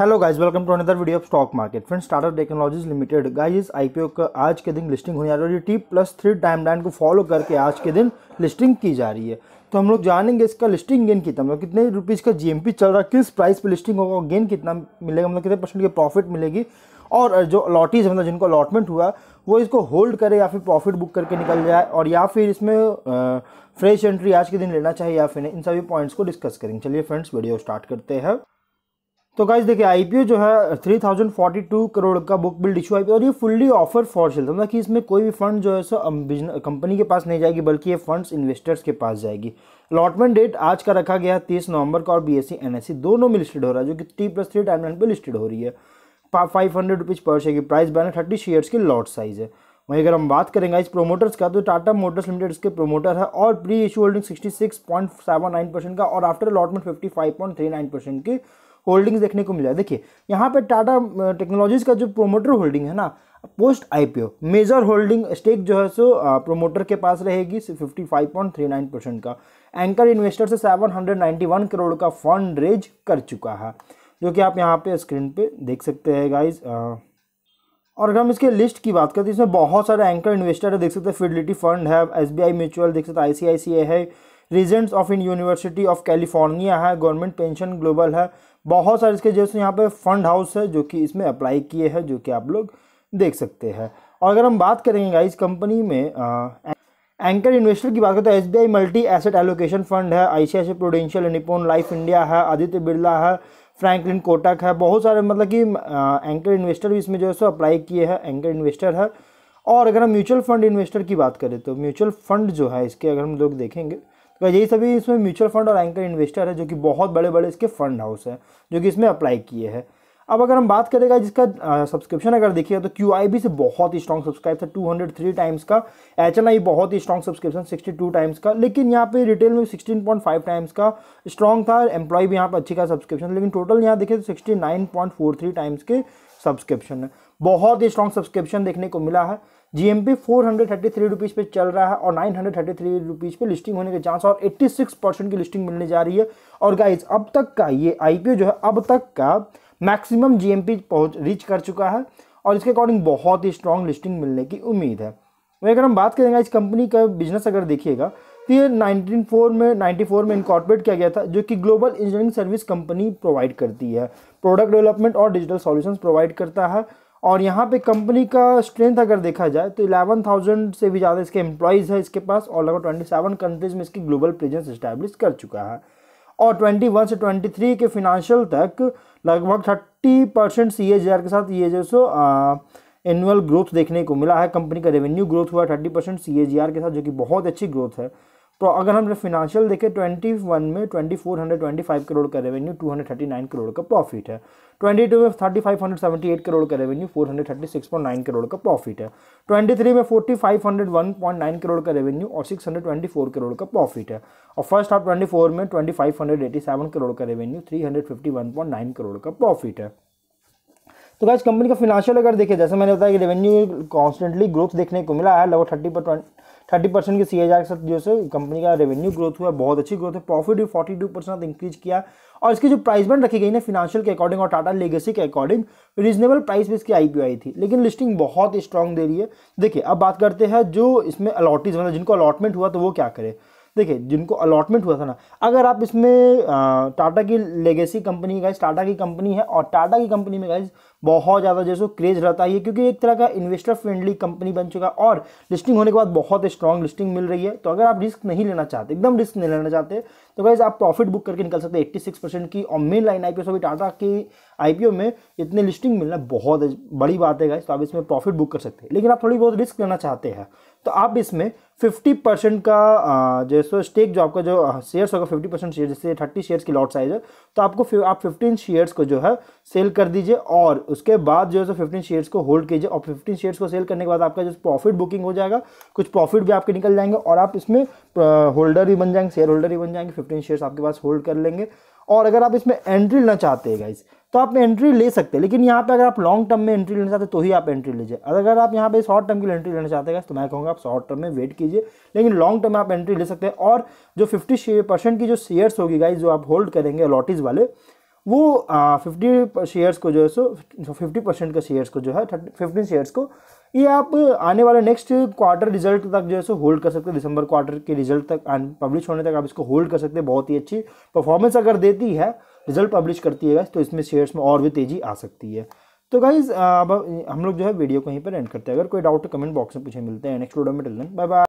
hello guys welcome to another video of stock market friends startup technologies limited guys IPO का आज के दिन listing होने जा रही है T plus three timeline को फॉलो करके आज के दिन लिस्टिंग की जा रही है तो हम लोग जानेंगे इसका लिस्टिंग गेन कितना मतलब कितने रुपीज़ का जी चल रहा है किस प्राइस पर लिस्टिंग होगा गेन कितना मिलेगा मतलब कितने परसेंट की प्रॉफिट मिलेगी और जो अलॉटीज मतलब जिनको अलॉटमेंट हुआ वो इसको होल्ड करे या फिर प्रॉफिट बुक करके निकल जाए और या फिर इसमें फ्रेश एंट्री आज के दिन लेना चाहिए या फिर इन सभी पॉइंट्स को डिस्कस करेंगे चलिए फ्रेंड्स वीडियो स्टार्ट करते हैं तो गाइज देखिए आईपीओ जो है 3042 करोड़ का बुक बिल्ड इशू आईपीओ और ये फुल्ली ऑफर फॉर सेल मतलब कि इसमें कोई भी फंड जो है सो कंपनी के पास नहीं जाएगी बल्कि ये फंड्स इन्वेस्टर्स के पास जाएगी अलॉटमेंट डेट आज का रखा गया है तीस नवंबर का और बी एस e, e दोनों में लिस्टेड हो रहा है जो कि टी प्लस थ्री टाइम पर लिस्टेड हो रही है फाइव हंड्रेड रुपीज़ पर शेयर की प्राइस बैन थर्टी शेयर्स की लॉट साइज़ है वहीं अगर हम बात करेंगे इस प्रोमोटर्स का तो टाटा मोटर्स लिमिटेड इसके प्रोमोटर है और pre issue holding nine percent का और आफ्टर अलॉटमेंट नाइन परसेंट की होल्डिंग्स देखने को मिला देखिए यहाँ पे टाटा टेक्नोलॉजीज़ का जो प्रोमोटर होल्डिंग है ना post IPO major holding stake जो है सो प्रोमोटर के पास रहेगी fifty five point three nine percent का एंकर इन्वेस्टर से seven hundred ninety one crore का फंड रेज कर चुका है जो कि आप यहाँ पे स्क्रीन पे देख सकते हैं गाइज और अगर हम इसके लिस्ट की बात करते हैं तो इसमें बहुत सारे एंकर इन्वेस्टर है देख सकते हैं फिडिलिटी फंड है एस बी आई म्यूचुअल देख सकते हैं आई है Regents of in University of California है गवर्नमेंट पेंशन ग्लोबल है बहुत सारे इसके जैसे यहाँ पे फंड हाउस है जो कि इसमें अप्लाई किए हैं जो कि आप लोग देख सकते हैं और अगर हम बात करेंगे इस कंपनी में आ, एंकर इन्वेस्टर की बात करें तो S B I multi asset allocation fund है I C Prudential Nippon life India है आदित्य बिरला है फ्रैंकलिन कोटक है बहुत सारे मतलब कि एंकर इन्वेस्टर भी इसमें जो है सो अप्लाई किए हैं एंकर इन्वेस्टर है और अगर हम म्यूचुअल फंड इन्वेस्टर की बात करें तो म्यूचुअल फंड जो है इसके अगर हम लोग देखेंगे तो यही सभी इसमें म्यूचुअल फंड और एंकर इन्वेस्टर है जो कि बहुत बड़े बड़े इसके फंड हाउस है जो कि इसमें अप्लाई किए हैं अब अगर हम बात करेगा जिसका सब्सक्रिप्शन अगर देखिए तो क्यू से बहुत ही स्ट्रॉन्ग सब्सक्राइब था 203 टाइम्स का एच बहुत ही स्ट्रॉन्ग सब्सक्रिप्शन 62 टाइम्स का लेकिन यहाँ पे रिटेल में 16.5 टाइम्स का स्ट्रॉन्ग था एम्प्लॉय भी यहाँ पर अच्छी का सब्सक्रिप्शन लेकिन टोटल यहाँ देखिए तो थ्री टाइम्स के सब्सक्रिप्शन है बहुत ही स्ट्रॉन्ग सब्सक्रिप्शन देखने को मिला है G M P four hundred thirty three rupees पे चल रहा है और nine hundred thirty three rupees पे लिस्टिंग होने के चांस और एट्टी सिक्स परसेंट की लिस्टिंग मिलने जा रही है और गाइज अब तक का ये आई पी ओ जो है अब तक का मैक्सिमम जी एम पी पहुँच रीच कर चुका है और इसके अकॉर्डिंग बहुत ही स्ट्रॉन्ग लिस्टिंग मिलने की उम्मीद है वही अगर हम बात करेंगे इस कंपनी का बिजनेस अगर देखिएगा तो ये फोर में फोर में इनकॉर्पोरेट किया गया था जो कि global engineering service company provide करती है प्रोडक्ट डेवलपमेंट और डिजिटल सोल्यूशन प्रोवाइड करता है और यहाँ पे कंपनी का स्ट्रेंथ अगर देखा जाए तो 11,000 से भी ज़्यादा इसके एम्प्लॉयज़ है इसके पास और लगभग 27 कंट्रीज़ में इसकी ग्लोबल प्रेजेंस इस्टेब्लिश कर चुका है और 21 से 23 के फिनांशियल तक लगभग 30 परसेंट सी के साथ ये जैसो एनुअल ग्रोथ देखने को मिला है कंपनी का रेवेन्यू ग्रोथ हुआ थर्टी परसेंट सी के साथ जो कि बहुत अच्छी ग्रोथ है तो अगर हम फिनांशियल देखें ट्वेंटी वन में twenty four hundred twenty five crore का revenue two hundred thirty nine crore का प्रॉफिट है ट्वेंटी टू में thirty five hundred seventy eight crore का revenue four hundred thirty six point nine crore का प्रॉफिट है ट्वेंटी थ्री में forty five hundred one point nine crore का revenue और six hundred twenty four crore का प्रॉफिट है और फर्स्ट हाफ ट्वेंटी फोर में twenty five hundred eighty seven crore का revenue three hundred fifty one point nine crore का प्रॉफिट है तो गाइज कंपनी का फिनेंशियल अगर देखें जैसे मैंने बताया कि रेवेन्यू कॉन्स्टेंटली ग्रोथ देखने को मिला है लगभग थर्टी पर थर्टी परसेंट के सी के साथ जो से कंपनी का रेवेन्यू ग्रोथ हुआ बहुत अच्छी ग्रोथ है प्रॉफिट भी फोर्टी टू परसेंट इंक्रीज किया और इसकी जो प्राइस बैंड रखी गई ना फिनेंशियल के अकॉर्डिंग और टाटा लेगेसी के अकॉर्डिंग रीजनेबल प्राइस भी इसकी आई पी आई थी लेकिन लिस्टिंग बहुत स्ट्रॉन्ग दे रही है देखिए अब बात करते हैं जो इसमें अलॉटिज मतलब जिनको अलॉटमेंट हुआ तो वो क्या करे देखिए जिनको अलॉटमेंट हुआ था ना अगर आप इसमें टाटा की लेगेसी कंपनी गाइज टाटा की कंपनी है और टाटा की कंपनी में गाइज बहुत ज़्यादा जैसे क्रेज रहता है क्योंकि एक तरह का इन्वेस्टर फ्रेंडली कंपनी बन चुका है और लिस्टिंग होने के बाद बहुत स्ट्रॉन्ग लिस्टिंग मिल रही है तो अगर आप रिस्क नहीं लेना चाहते एकदम रिस्क नहीं लेना चाहते तो गाइज आप प्रॉफिट बुक करके निकल सकते हैं एट्टी सिक्स परसेंट की और मेन लाइन आईपीओ सभी टाटा की आईपीओ में इतने लिस्टिंग मिलना बहुत बड़ी बात है गाइज तो आप इसमें प्रॉफिट बुक कर सकते हैं लेकिन आप थोड़ी बहुत रिस्क लेना चाहते हैं तो आप इसमें फिफ्टी परसेंट का जैसे स्टेक जो आपका जो शेयर्स होगा फिफ्टी परसेंट शेयर जैसे थर्टी शेयर्स की लॉट साइज है तो आपको आप फिफ्टीन शेयर्स को जो है सेल कर दीजिए और उसके बाद जो है सो फिफ्टीन शेयर्स को होल्ड कीजिए और फिफ्टीन शेयर्स को सेल करने के बाद आपका जो प्रॉफिट बुकिंग हो जाएगा कुछ प्रॉफिट भी आपके निकल जाएंगे और आप इसमें होल्डर भी बन जाएंगे शेयर होल्डर भी बन जाएंगे फिफ्टीन शेयर्स आपके पास होल्ड कर लेंगे और अगर आप इसमें एंट्री लेना चाहते हैं गाइस तो आप एंट्री ले सकते हैं लेकिन यहाँ पे अगर आप लॉन्ग टर्म में एंट्री लेना चाहते हैं तो ही आप एंट्री लीजिए अगर आप यहाँ पे शॉर्ट टर्म की एंट्री लेना चाहते हैं तो मैं कहूँगा आप शॉर्ट टर्म में वेट कीजिए लेकिन लॉन्ग टर्म में आप एंट्री ले सकते हैं और जो फिफ्टी परसेंट की जो शेयर्स होगी गाइज जो आप होल्ड करेंगे अलॉटिज वाले वो फिफ्टी शेयर्स को जो है सो फिफ्टी परसेंट का शेयर्स को जो है थर्टी फिफ्टीन शेयर्स को ये आप आने वाले नेक्स्ट क्वार्टर रिजल्ट तक जो है सो होल्ड कर सकते हैं दिसंबर क्वार्टर के रिजल्ट तक पब्लिश होने तक आप इसको होल्ड कर सकते हैं बहुत ही अच्छी परफॉर्मेंस अगर देती है रिजल्ट पब्लिश करती है तो इसमें शेयर्स में और भी तेज़ी आ सकती है तो गाइज़ अब हम लोग जो है वीडियो को यहीं पर एंड करते हैं अगर कोई डाउट कमेंट बॉक्स में पूछे मिलते हैं नेक्स्ट वीडियो में टेलन बाय बाय